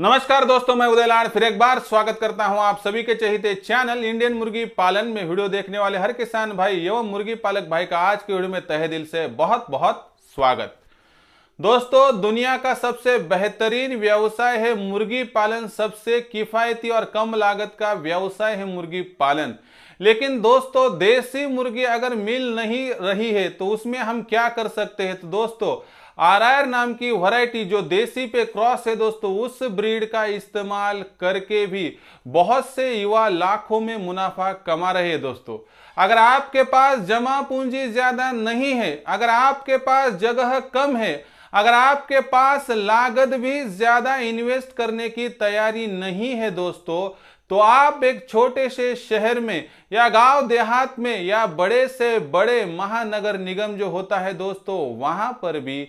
नमस्कार दोस्तों मैं उदय लाड़ फिर एक बार स्वागत करता हूं आप सभी के चहिते चैनल इंडियन मुर्गी पालन में वीडियो देखने वाले हर किसान भाई एवं मुर्गी पालक भाई का आज के वीडियो में तहे दिल से बहुत बहुत स्वागत दोस्तों दुनिया का सबसे बेहतरीन व्यवसाय है मुर्गी पालन सबसे किफायती और कम लागत का व्यवसाय है मुर्गी पालन लेकिन दोस्तों देसी मुर्गी अगर मिल नहीं रही है तो उसमें हम क्या कर सकते हैं तो दोस्तों आरआर नाम की वैरायटी जो देसी पे क्रॉस है दोस्तों उस ब्रीड का इस्तेमाल करके भी बहुत से युवा लाखों में मुनाफा कमा रहे हैं दोस्तों अगर आपके पास जमा पूंजी ज्यादा नहीं है अगर आपके पास जगह कम है अगर आपके पास लागत भी ज्यादा इन्वेस्ट करने की तैयारी नहीं है दोस्तों तो आप एक छोटे से शहर में या गांव देहात में या बड़े से बड़े महानगर निगम जो होता है दोस्तों वहां पर भी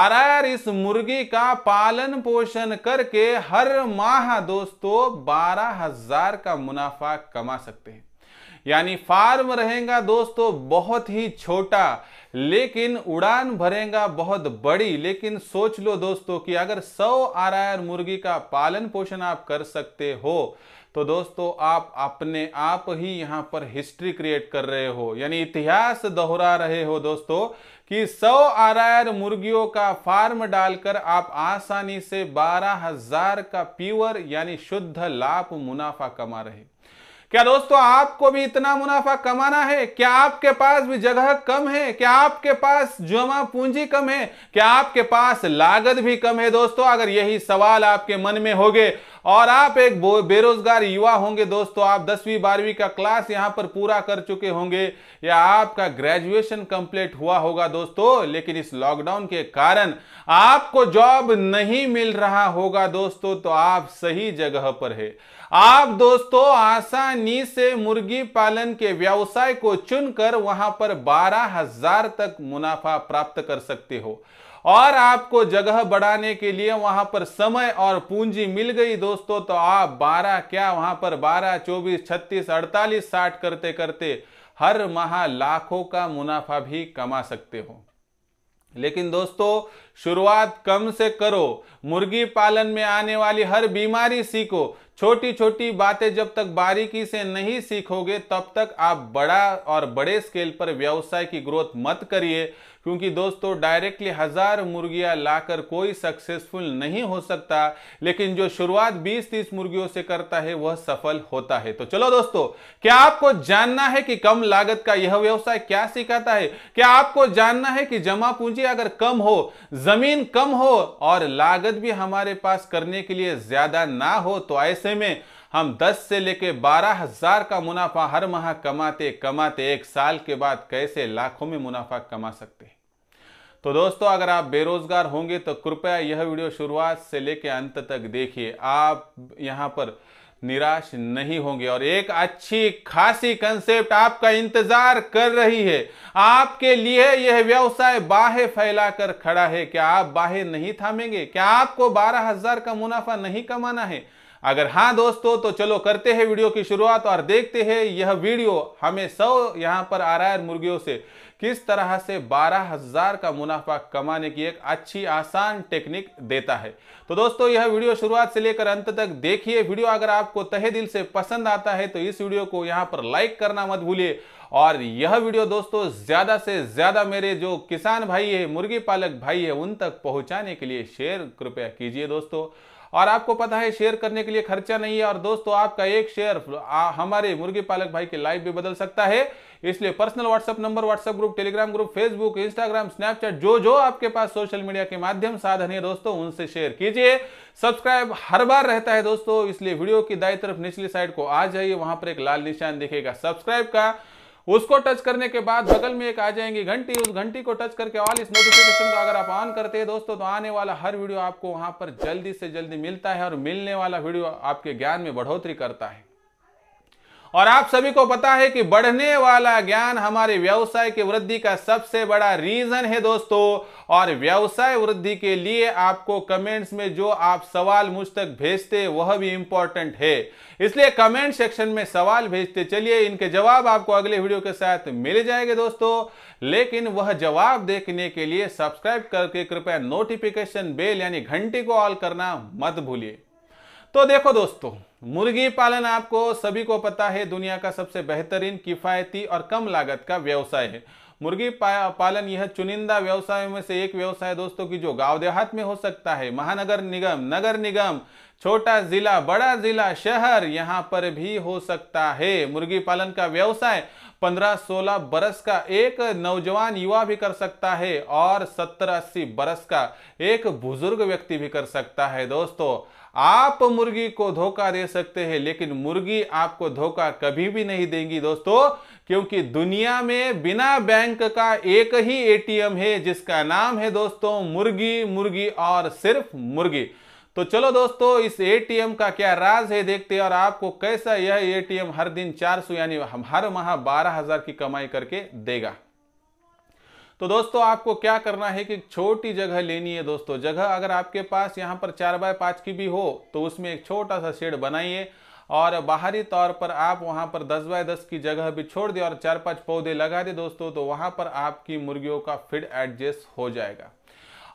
आर इस मुर्गी का पालन पोषण करके हर माह दोस्तों बारह हजार का मुनाफा कमा सकते हैं यानी फार्म रहेगा दोस्तों बहुत ही छोटा लेकिन उड़ान भरेगा बहुत बड़ी लेकिन सोच लो दोस्तों कि अगर 100 आर मुर्गी का पालन पोषण आप कर सकते हो तो दोस्तों आप अपने आप ही यहां पर हिस्ट्री क्रिएट कर रहे हो यानी इतिहास दोहरा रहे हो दोस्तों कि 100 आर मुर्गियों का फार्म डालकर आप आसानी से 12,000 का प्योर यानी शुद्ध लाभ मुनाफा कमा रहे क्या दोस्तों आपको भी इतना मुनाफा कमाना है क्या आपके पास भी जगह कम है क्या आपके पास जमा पूंजी कम है क्या आपके पास लागत भी कम है दोस्तों अगर यही सवाल आपके मन में होगे और आप एक बेरोजगार युवा होंगे दोस्तों आप दसवीं बारहवीं का क्लास यहां पर पूरा कर चुके होंगे या आपका ग्रेजुएशन कंप्लीट हुआ होगा दोस्तों लेकिन इस लॉकडाउन के कारण आपको जॉब नहीं मिल रहा होगा दोस्तों तो आप सही जगह पर है आप दोस्तों आसानी से मुर्गी पालन के व्यवसाय को चुनकर वहां पर बारह हजार तक मुनाफा प्राप्त कर सकते हो और आपको जगह बढ़ाने के लिए वहां पर समय और पूंजी मिल गई दोस्तों तो आप 12 क्या वहां पर 12 24 36 48 60 करते करते हर माह लाखों का मुनाफा भी कमा सकते हो लेकिन दोस्तों शुरुआत कम से करो मुर्गी पालन में आने वाली हर बीमारी सीखो छोटी छोटी बातें जब तक बारीकी से नहीं सीखोगे तब तक आप बड़ा और बड़े स्केल पर व्यवसाय की ग्रोथ मत करिए क्योंकि दोस्तों डायरेक्टली हजार मुर्गियां लाकर कोई सक्सेसफुल नहीं हो सकता लेकिन जो शुरुआत 20-30 मुर्गियों से करता है वह सफल होता है तो चलो दोस्तों क्या आपको जानना है कि कम लागत का यह व्यवसाय क्या सिखाता है क्या आपको जानना है कि जमा पूंजी अगर कम हो जमीन कम हो और लागत भी हमारे पास करने के लिए ज्यादा ना हो तो ऐसे में हम 10 से लेके बारह हजार का मुनाफा हर माह कमाते कमाते एक साल के बाद कैसे लाखों में मुनाफा कमा सकते हैं तो दोस्तों अगर आप बेरोजगार होंगे तो कृपया यह वीडियो शुरुआत से लेकर अंत तक देखिए आप यहां पर निराश नहीं होंगे और एक अच्छी खासी कंसेप्ट आपका इंतजार कर रही है आपके लिए यह व्यवसाय बाहे फैलाकर खड़ा है क्या आप बाहे नहीं थामेंगे क्या आपको बारह हजार का मुनाफा नहीं कमाना है अगर हाँ दोस्तों तो चलो करते हैं वीडियो की शुरुआत और देखते हैं यह वीडियो हमें सौ यहाँ पर आ रहा है मुर्गियों से किस तरह से बारह हजार का मुनाफा कमाने की एक अच्छी आसान टेक्निक देता है तो दोस्तों यह वीडियो शुरुआत से लेकर अंत तक देखिए वीडियो अगर आपको तहे दिल से पसंद आता है तो इस वीडियो को यहाँ पर लाइक करना मत भूलिए और यह वीडियो दोस्तों ज्यादा से ज्यादा मेरे जो किसान भाई है मुर्गी पालक भाई है उन तक पहुंचाने के लिए शेयर कृपया कीजिए दोस्तों और आपको पता है शेयर करने के लिए खर्चा नहीं है और दोस्तों आपका एक शेयर हमारे मुर्गी पालक भाई की लाइफ भी बदल सकता है इसलिए personal WhatsApp number WhatsApp group Telegram group Facebook Instagram Snapchat जो जो आपके पास सोशल मीडिया के माध्यम साधन है दोस्तों उनसे शेयर कीजिए सब्सक्राइब हर बार रहता है दोस्तों इसलिए वीडियो की दाई तरफ निचली साइड को आ जाइए वहां पर एक लाल निशान दिखेगा सब्सक्राइब का उसको टच करने के बाद बगल में एक आ जाएंगी घंटी उस घंटी को टच करके ऑल इस नोटिफिकेशन को अगर आप ऑन करते हैं दोस्तों तो आने वाला हर वीडियो आपको वहां पर जल्दी से जल्दी मिलता है और मिलने वाला वीडियो आपके ज्ञान में बढ़ोतरी करता है और आप सभी को पता है कि बढ़ने वाला ज्ञान हमारे व्यवसाय की वृद्धि का सबसे बड़ा रीजन है दोस्तों और व्यवसाय वृद्धि के लिए आपको कमेंट्स में जो आप सवाल मुझ तक भेजते वह भी इंपॉर्टेंट है इसलिए कमेंट सेक्शन में सवाल भेजते चलिए इनके जवाब आपको अगले वीडियो के साथ मिल जाएंगे दोस्तों लेकिन वह जवाब देखने के लिए सब्सक्राइब करके कृपया नोटिफिकेशन बेल यानी घंटी को ऑल करना मत भूलिए तो देखो दोस्तों मुर्गी पालन आपको सभी को पता है दुनिया का सबसे बेहतरीन किफ़ायती और कम लागत का व्यवसाय है मुर्गी पालन यह चुनिंदा व्यवसायों में से एक व्यवसाय दोस्तों की जो गांव देहात में हो सकता है महानगर निगम नगर निगम छोटा जिला बड़ा जिला शहर यहाँ पर भी हो सकता है मुर्गी पालन का व्यवसाय 15-16 बरस का एक नौजवान युवा भी कर सकता है और 70-80 बरस का एक बुजुर्ग व्यक्ति भी कर सकता है दोस्तों आप मुर्गी को धोखा दे सकते हैं लेकिन मुर्गी आपको धोखा कभी भी नहीं देंगी दोस्तों क्योंकि दुनिया में बिना बैंक का एक ही एटीएम है जिसका नाम है दोस्तों मुर्गी मुर्गी और सिर्फ मुर्गी तो चलो दोस्तों इस एटीएम का क्या राज है देखते हैं और आपको कैसा यह एटीएम हर दिन 400 यानी हर माह 12000 की कमाई करके देगा तो दोस्तों आपको क्या करना है कि छोटी जगह लेनी है दोस्तों जगह अगर आपके पास यहाँ पर चार बाय पाँच की भी हो तो उसमें एक छोटा सा शेड बनाइए और बाहरी तौर पर आप वहाँ पर दस बाय दस की जगह भी छोड़ दें और चार पाँच पौधे लगा दें दोस्तों तो वहाँ पर आपकी मुर्गियों का फीड एडजस्ट हो जाएगा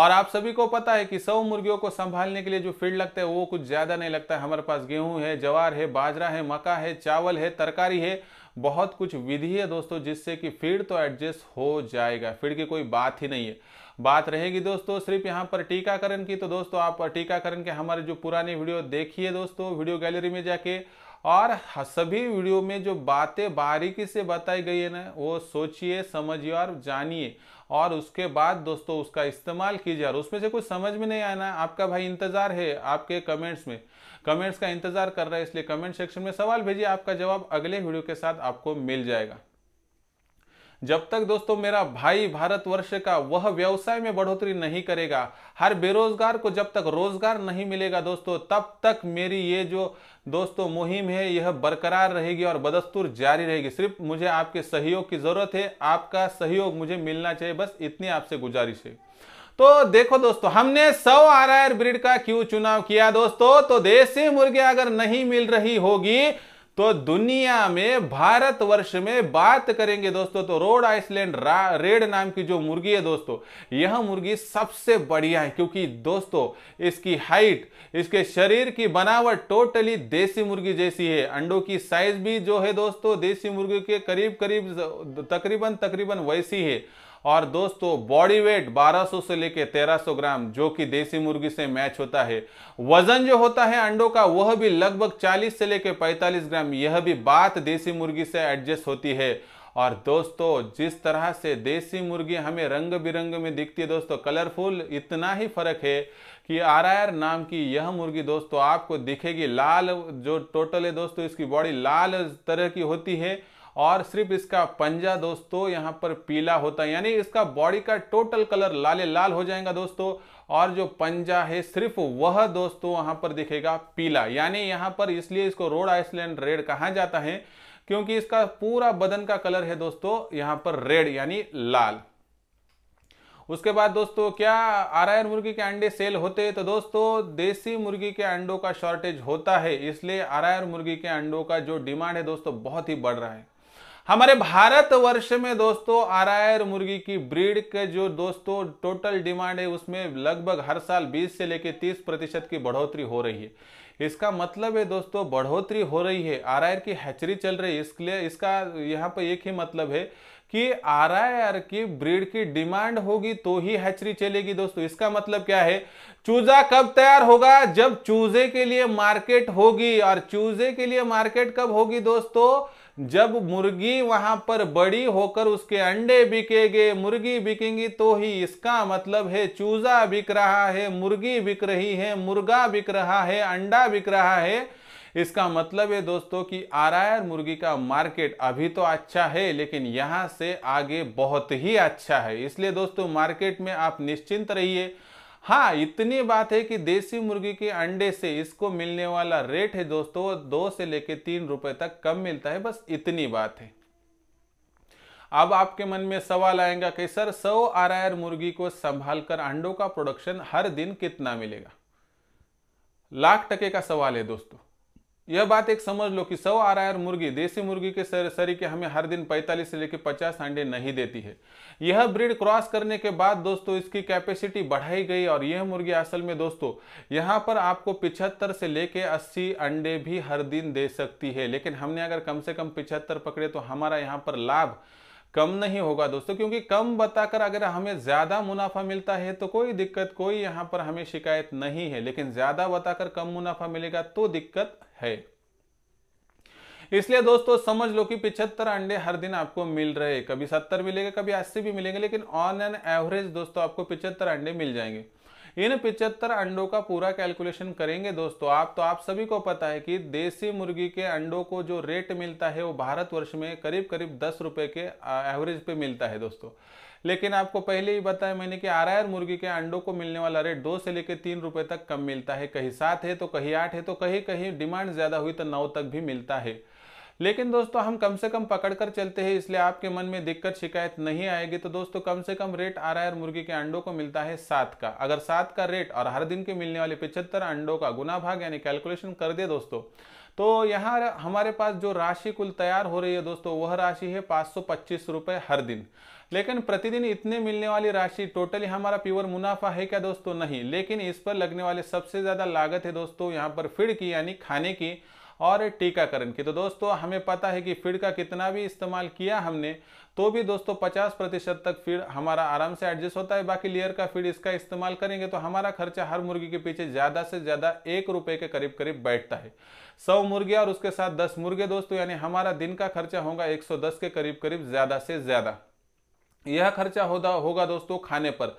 और आप सभी को पता है कि सौ मुर्गियों को संभालने के लिए जो फीड लगता है वो कुछ ज़्यादा नहीं लगता है हमारे पास गेहूं है जवार है बाजरा है मक्का है चावल है तरकारी है बहुत कुछ विधि है दोस्तों जिससे कि फीड तो एडजस्ट हो जाएगा फीड की कोई बात ही नहीं है बात रहेगी दोस्तों सिर्फ यहाँ पर टीकाकरण की तो दोस्तों आप टीकाकरण के हमारे जो पुरानी वीडियो देखिए दोस्तों वीडियो गैलरी में जाके और सभी वीडियो में जो बातें बारीकी से बताई गई है ना वो सोचिए समझिए और जानिए और उसके बाद दोस्तों उसका इस्तेमाल कीजिए और उसमें से कुछ समझ में नहीं आना आपका भाई इंतज़ार है आपके कमेंट्स में कमेंट्स का इंतज़ार कर रहा है इसलिए कमेंट सेक्शन में सवाल भेजिए आपका जवाब अगले वीडियो के साथ आपको मिल जाएगा जब तक दोस्तों मेरा भाई भारतवर्ष का वह व्यवसाय में बढ़ोतरी नहीं करेगा हर बेरोजगार को जब तक रोजगार नहीं मिलेगा दोस्तों तब तक मेरी ये जो दोस्तों मुहिम है यह बरकरार रहेगी और बदस्तूर जारी रहेगी सिर्फ मुझे आपके सहयोग की जरूरत है आपका सहयोग मुझे मिलना चाहिए बस इतनी आपसे गुजारिश है तो देखो दोस्तों हमने सौ आर ब्रिड का क्यों चुनाव किया दोस्तों तो देसी मुर्गी अगर नहीं मिल रही होगी तो दुनिया में भारत वर्ष में बात करेंगे दोस्तों तो रोड आइसलैंड रेड नाम की जो मुर्गी है दोस्तों यह मुर्गी सबसे बढ़िया है क्योंकि दोस्तों इसकी हाइट इसके शरीर की बनावट टोटली देसी मुर्गी जैसी है अंडों की साइज भी जो है दोस्तों देसी मुर्गी के करीब करीब तकरीबन तकरीबन वैसी है और दोस्तों बॉडी वेट 1200 से लेके 1300 ग्राम जो कि देसी मुर्गी से मैच होता है वजन जो होता है अंडों का वह भी लगभग 40 से लेके 45 ग्राम यह भी बात देसी मुर्गी से एडजस्ट होती है और दोस्तों जिस तरह से देसी मुर्गी हमें रंग बिरंग में दिखती है दोस्तों कलरफुल इतना ही फर्क है कि आर नाम की यह मुर्गी दोस्तों आपको दिखेगी लाल जो टोटल है दोस्तों इसकी बॉडी लाल तरह की होती है और सिर्फ इसका पंजा दोस्तों यहाँ पर पीला होता है यानी इसका बॉडी का टोटल कलर लाले लाल हो जाएगा दोस्तों और जो पंजा है सिर्फ वह दोस्तों वहां पर दिखेगा पीला यानी यहाँ पर इसलिए इसको रोड आइसलैंड रेड कहा जाता है क्योंकि इसका पूरा बदन का कलर है दोस्तों यहाँ पर रेड यानी लाल उसके बाद दोस्तों क्या आरायर मुर्गी के अंडे सेल होते हैं तो दोस्तों देसी मुर्गी के अंडों का शॉर्टेज होता है इसलिए आरायर मुर्गी के अंडों का जो डिमांड है दोस्तों बहुत ही बढ़ रहा है हमारे भारत वर्ष में दोस्तों आरायर मुर्गी की ब्रीड के जो दोस्तों टोटल डिमांड है उसमें लगभग हर साल 20 से लेकर 30 प्रतिशत की बढ़ोतरी हो रही है इसका मतलब है दोस्तों बढ़ोतरी हो रही है आरायर की हैचरी चल रही है इसलिए इसका यहाँ पर एक ही मतलब है कि आर की ब्रीड की डिमांड होगी तो ही हैचरी चलेगी दोस्तों इसका मतलब क्या है चूजा कब तैयार होगा जब चूजे के लिए मार्केट होगी और चूजे के लिए मार्केट कब होगी दोस्तों जब मुर्गी वहां पर बड़ी होकर उसके अंडे बिकेगे मुर्गी बिकेंगी तो ही इसका मतलब है चूजा बिक रहा है मुर्गी बिक रही है मुर्गा बिक रहा है अंडा बिक रहा है इसका मतलब है दोस्तों कि आर आर मुर्गी का मार्केट अभी तो अच्छा है लेकिन यहाँ से आगे बहुत ही अच्छा है इसलिए दोस्तों मार्केट में आप निश्चिंत रहिए हाँ इतनी बात है कि देसी मुर्गी के अंडे से इसको मिलने वाला रेट है दोस्तों दो से लेके तीन रुपए तक कम मिलता है बस इतनी बात है अब आपके मन में सवाल आएगा कि सर सौ आर आर मुर्गी को संभाल कर अंडों का प्रोडक्शन हर दिन कितना मिलेगा लाख टके का सवाल है दोस्तों यह बात एक समझ लो कि सौ आर आर मुर्गी देसी मुर्गी के सर सरी के हमें हर दिन 45 से लेकर 50 अंडे नहीं देती है यह ब्रीड क्रॉस करने के बाद दोस्तों इसकी कैपेसिटी बढ़ाई गई और यह मुर्गी असल में दोस्तों यहाँ पर आपको 75 से लेकर 80 अंडे भी हर दिन दे सकती है लेकिन हमने अगर कम से कम 75 पकड़े तो हमारा यहाँ पर लाभ कम नहीं होगा दोस्तों क्योंकि कम बताकर अगर हमें ज़्यादा मुनाफा मिलता है तो कोई दिक्कत कोई यहाँ पर हमें शिकायत नहीं है लेकिन ज़्यादा बताकर कम मुनाफा मिलेगा तो दिक्कत है इसलिए दोस्तों समझ लो कि पिछहत्तर अंडे हर दिन आपको मिल रहे कभी सत्तर मिलेगा कभी अस्सी भी मिलेंगे लेकिन ऑन एन एवरेज दोस्तों आपको पिछहत्तर अंडे मिल जाएंगे इन पिचहत्तर अंडों का पूरा कैलकुलेशन करेंगे दोस्तों आप तो आप सभी को पता है कि देसी मुर्गी के अंडों को जो रेट मिलता है वो भारत वर्ष में करीब करीब दस रुपए के एवरेज पे मिलता है दोस्तों लेकिन आपको पहले ही बताया मैंने कि आर मुर्गी के अंडों को मिलने वाला रेट दो से लेकर तीन रुपए तक कम मिलता है कहीं सात है तो कहीं आठ है तो कहीं कहीं डिमांड ज्यादा हुई तो नौ तक भी मिलता है लेकिन दोस्तों हम कम से कम पकड़ कर चलते हैं इसलिए आपके मन में दिक्कत शिकायत नहीं आएगी तो दोस्तों कम से कम रेट आ रहा है मुर्गी के अंडों को मिलता है सात का अगर सात का रेट और हर दिन के मिलने वाले पिछहत्तर अंडों का गुना भाग यानी कैलकुलेशन कर दे दोस्तों तो यहाँ हमारे पास जो राशि कुल तैयार हो रही है दोस्तों वह राशि है पाँच सौ पच्चीस हर दिन लेकिन प्रतिदिन इतने मिलने वाली राशि टोटली हमारा प्योर मुनाफा है क्या दोस्तों नहीं लेकिन इस पर लगने वाले सबसे ज़्यादा लागत है दोस्तों यहाँ पर फीड की यानी खाने की और टीकाकरण की तो दोस्तों हमें पता है कि फीड का कितना भी इस्तेमाल किया हमने तो भी दोस्तों 50 प्रतिशत तक फीड हमारा आराम से एडजस्ट होता है बाकी लेयर का फीड इसका इस्तेमाल करेंगे तो हमारा खर्चा हर मुर्गी के पीछे ज़्यादा से ज़्यादा एक रुपए के करीब करीब बैठता है सौ मुर्गियाँ और उसके साथ दस मुर्गे दोस्तों यानी हमारा दिन का खर्चा होगा एक के करीब करीब ज़्यादा से ज़्यादा यह खर्चा होगा होगा दोस्तों खाने पर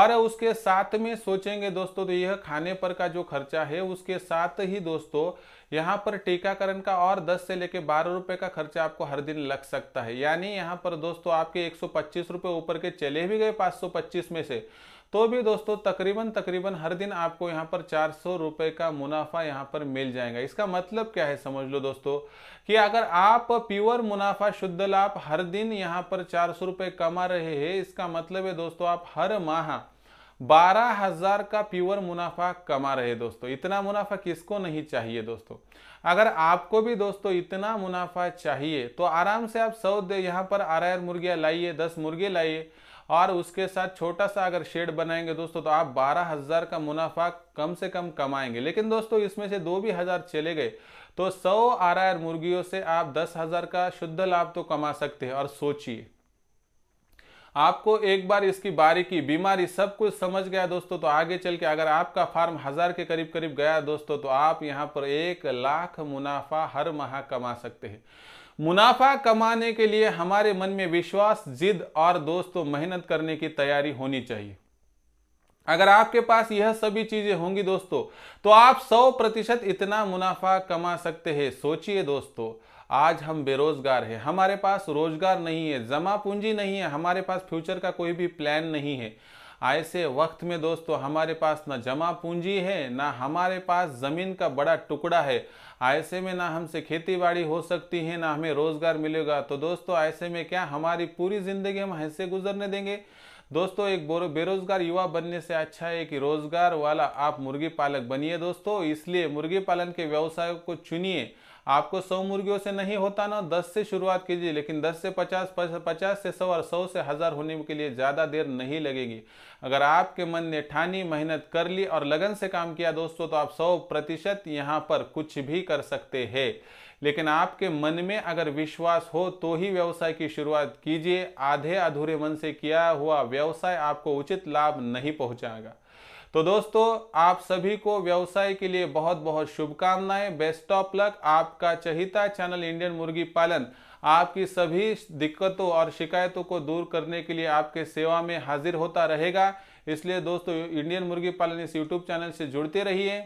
और उसके साथ में सोचेंगे दोस्तों तो यह खाने पर का जो खर्चा है उसके साथ ही दोस्तों यहाँ पर टीकाकरण का और 10 से लेकर बारह रुपए का खर्चा आपको हर दिन लग सकता है यानी यहाँ पर दोस्तों आपके एक सौ ऊपर के चले भी गए 525 में से तो भी दोस्तों तकरीबन तकरीबन हर दिन आपको यहाँ पर चार सौ रुपये का मुनाफा यहाँ पर मिल जाएगा इसका मतलब क्या है समझ लो दोस्तों कि अगर आप प्योर मुनाफा शुद्ध लाभ हर दिन यहाँ पर चार सौ रुपये कमा रहे हैं इसका मतलब है दोस्तों आप हर माह बारह हजार का प्योर मुनाफा कमा रहे दोस्तों इतना मुनाफा किसको नहीं चाहिए दोस्तों अगर आपको भी दोस्तों इतना मुनाफा चाहिए तो आराम से आप सौ यहाँ पर आर आर मुर्गियाँ लाइए दस मुर्गे लाइए और उसके साथ छोटा सा अगर शेड बनाएंगे दोस्तों तो आप बारह हजार का मुनाफा कम से कम कमाएंगे लेकिन दोस्तों इसमें से दो भी हजार चले गए तो सौ आर आर मुर्गियों से आप दस हजार का शुद्ध लाभ तो कमा सकते हैं और सोचिए आपको एक बार इसकी बारीकी बीमारी सब कुछ समझ गया दोस्तों तो आगे चल के अगर आपका फार्म हजार के करीब करीब गया दोस्तों तो आप यहाँ पर एक लाख मुनाफा हर माह कमा सकते हैं मुनाफा कमाने के लिए हमारे मन में विश्वास जिद और दोस्तों मेहनत करने की तैयारी होनी चाहिए अगर आपके पास यह सभी चीजें होंगी दोस्तों तो आप 100 प्रतिशत इतना मुनाफा कमा सकते हैं सोचिए दोस्तों आज हम बेरोजगार हैं हमारे पास रोजगार नहीं है जमा पूंजी नहीं है हमारे पास फ्यूचर का कोई भी प्लान नहीं है ऐसे वक्त में दोस्तों हमारे पास ना जमा पूंजी है ना हमारे पास ज़मीन का बड़ा टुकड़ा है ऐसे में ना हमसे खेती बाड़ी हो सकती है ना हमें रोज़गार मिलेगा तो दोस्तों ऐसे में क्या हमारी पूरी ज़िंदगी हम ऐसे गुजरने देंगे दोस्तों एक बेरोजगार युवा बनने से अच्छा है कि रोजगार वाला आप मुर्गी पालक बनिए दोस्तों इसलिए मुर्गी पालन के व्यवसाय को चुनिए आपको सौ मुर्गियों से नहीं होता ना दस से शुरुआत कीजिए लेकिन दस से पचास पचास से सौ और सौ से हज़ार होने के लिए ज़्यादा देर नहीं लगेगी अगर आपके मन ने ठानी मेहनत कर ली और लगन से काम किया दोस्तों तो आप सौ प्रतिशत यहाँ पर कुछ भी कर सकते हैं लेकिन आपके मन में अगर विश्वास हो तो ही व्यवसाय की शुरुआत कीजिए आधे अधूरे मन से किया हुआ व्यवसाय आपको उचित लाभ नहीं पहुंचाएगा तो दोस्तों आप सभी को व्यवसाय के लिए बहुत बहुत शुभकामनाएं बेस्ट ऑफ लक आपका चहिता चैनल इंडियन मुर्गी पालन आपकी सभी दिक्कतों और शिकायतों को दूर करने के लिए आपके सेवा में हाजिर होता रहेगा इसलिए दोस्तों इंडियन मुर्गी पालन इस यूट्यूब चैनल से जुड़ते रहिए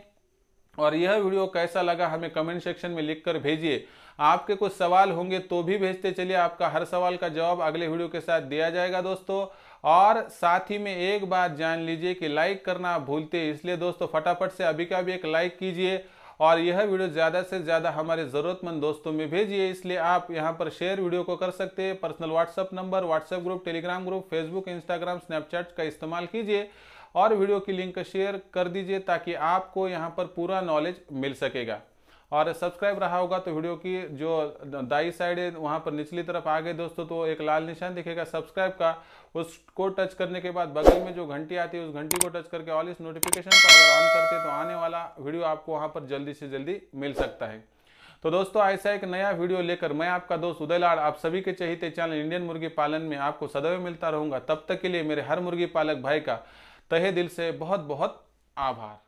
और यह वीडियो कैसा लगा हमें कमेंट सेक्शन में लिखकर भेजिए आपके कुछ सवाल होंगे तो भी भेजते चलिए आपका हर सवाल का जवाब अगले वीडियो के साथ दिया जाएगा दोस्तों और साथ ही में एक बात जान लीजिए कि लाइक करना भूलते इसलिए दोस्तों फटाफट से अभी का भी एक लाइक कीजिए और यह वीडियो ज़्यादा से ज़्यादा हमारे ज़रूरतमंद दोस्तों में भेजिए इसलिए आप यहाँ पर शेयर वीडियो को कर सकते हैं personal WhatsApp number WhatsApp group Telegram group Facebook Instagram Snapchat का इस्तेमाल कीजिए और वीडियो की लिंक शेयर कर दीजिए ताकि आपको यहाँ पर पूरा नॉलेज मिल सकेगा और सब्सक्राइब रहा होगा तो वीडियो की जो दाई साइड है वहाँ पर निचली तरफ आ गए दोस्तों तो एक लाल निशान दिखेगा सब्सक्राइब का उसको टच करने के बाद बगल में जो घंटी आती है उस घंटी को टच करके ऑल इस नोटिफिकेशन को अगर ऑन करते तो आने वाला वीडियो आपको वहाँ पर जल्दी से जल्दी मिल सकता है तो दोस्तों ऐसा एक नया वीडियो लेकर मैं आपका दोस्त उदय लाड़ आप सभी के चाहते चैनल इंडियन मुर्गी पालन में आपको सदैव मिलता रहूंगा तब तक के लिए मेरे हर मुर्गी पालक भाई का तहे दिल से बहुत बहुत आभार